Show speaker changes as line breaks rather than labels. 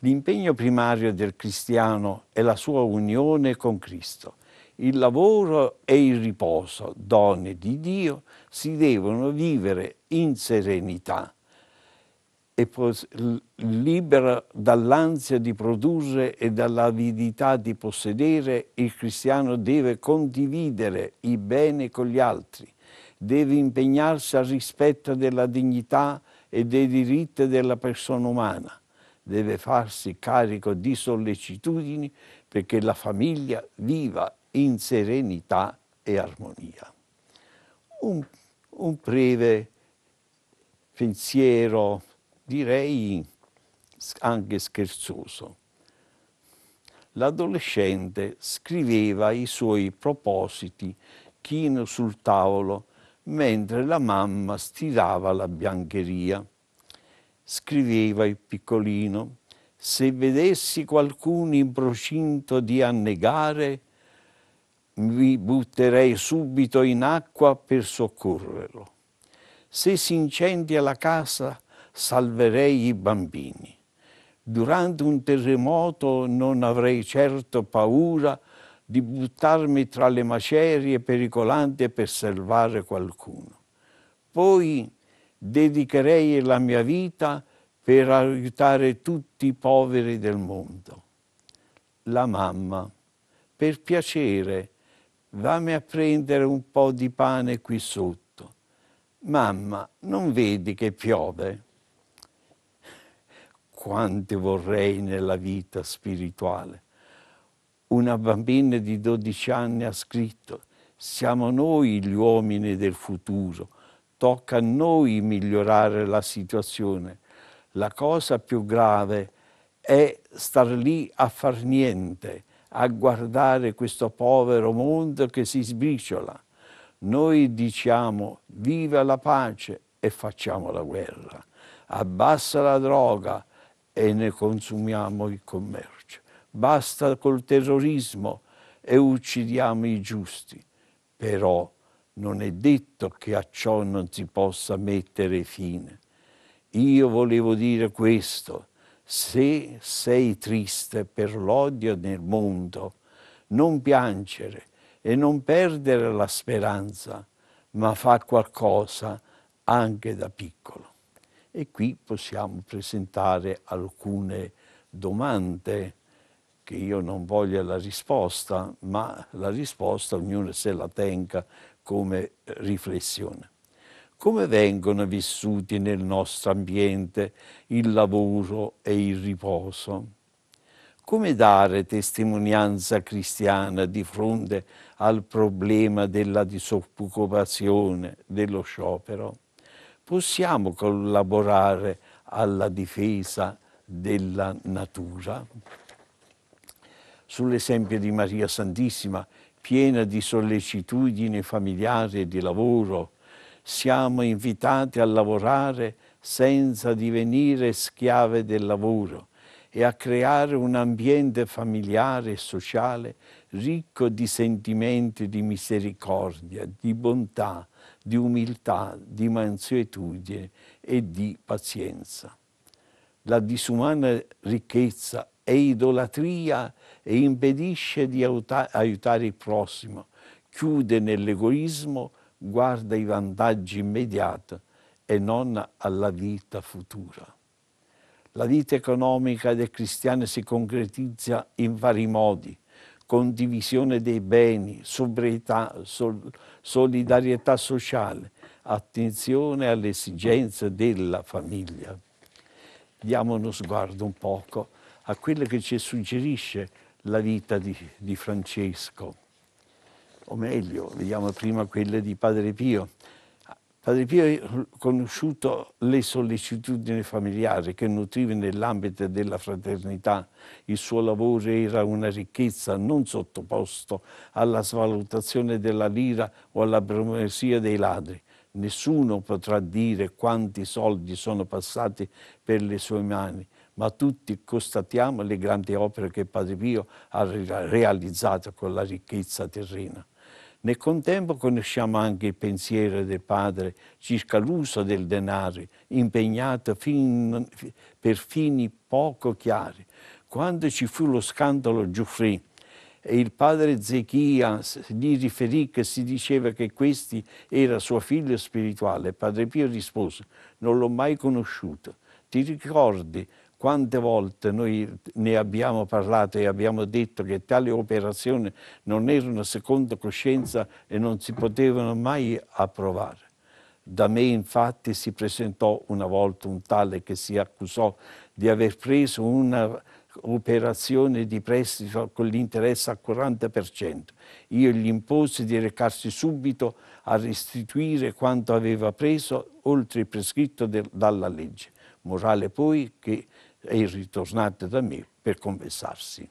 L'impegno primario del cristiano è la sua unione con Cristo. Il lavoro e il riposo, donne di Dio, si devono vivere in serenità e libera dall'ansia di produrre e dall'avidità di possedere, il cristiano deve condividere i beni con gli altri, deve impegnarsi al rispetto della dignità e dei diritti della persona umana, deve farsi carico di sollecitudini perché la famiglia viva in serenità e armonia. Un, un breve pensiero, direi anche scherzoso. L'adolescente scriveva i suoi propositi chino sul tavolo mentre la mamma stirava la biancheria. Scriveva il piccolino, se vedessi qualcuno in procinto di annegare, mi butterei subito in acqua per soccorrerlo. Se si incendia la casa, salverei i bambini. Durante un terremoto non avrei certo paura di buttarmi tra le macerie pericolanti per salvare qualcuno. Poi dedicherei la mia vita per aiutare tutti i poveri del mondo. La mamma, per piacere, vammi a prendere un po' di pane qui sotto. Mamma, non vedi che piove? Quante vorrei nella vita spirituale una bambina di 12 anni ha scritto, siamo noi gli uomini del futuro, tocca a noi migliorare la situazione. La cosa più grave è star lì a far niente, a guardare questo povero mondo che si sbriciola. Noi diciamo viva la pace e facciamo la guerra, abbassa la droga e ne consumiamo il commercio basta col terrorismo e uccidiamo i giusti. Però non è detto che a ciò non si possa mettere fine. Io volevo dire questo, se sei triste per l'odio nel mondo, non piangere e non perdere la speranza, ma fa qualcosa anche da piccolo. E qui possiamo presentare alcune domande che io non voglia la risposta, ma la risposta ognuno se la tenga come riflessione. Come vengono vissuti nel nostro ambiente il lavoro e il riposo? Come dare testimonianza cristiana di fronte al problema della disoccupazione, dello sciopero? Possiamo collaborare alla difesa della natura? sull'esempio di Maria Santissima, piena di sollecitudine familiare e di lavoro. Siamo invitati a lavorare senza divenire schiave del lavoro e a creare un ambiente familiare e sociale ricco di sentimenti di misericordia, di bontà, di umiltà, di mansuetudine e di pazienza. La disumana ricchezza è idolatria e impedisce di aiutare il prossimo, chiude nell'egoismo, guarda i vantaggi immediati e non alla vita futura. La vita economica del cristiano si concretizza in vari modi, condivisione dei beni, sobrietà, sol solidarietà sociale, attenzione alle esigenze della famiglia. Diamo uno sguardo un poco a quello che ci suggerisce la vita di, di Francesco, o meglio, vediamo prima quella di Padre Pio. Padre Pio ha conosciuto le sollecitudini familiari che nutriva nell'ambito della fraternità. Il suo lavoro era una ricchezza non sottoposto alla svalutazione della lira o alla bromesia dei ladri. Nessuno potrà dire quanti soldi sono passati per le sue mani, ma tutti constatiamo le grandi opere che Padre Pio ha realizzato con la ricchezza terrena. Nel contempo conosciamo anche il pensiero del padre circa l'uso del denaro impegnato fin, per fini poco chiari. Quando ci fu lo scandalo Giuffrè e il padre Zechia gli riferì che si diceva che questi era suo figlio spirituale, padre Pio rispose non l'ho mai conosciuto ti ricordi quante volte noi ne abbiamo parlato e abbiamo detto che tali operazioni non erano secondo coscienza e non si potevano mai approvare? Da me infatti si presentò una volta un tale che si accusò di aver preso un'operazione di prestito con l'interesse al 40%. Io gli imposi di recarsi subito a restituire quanto aveva preso oltre il prescritto dalla legge morale poi che è ritornata da me per confessarsi.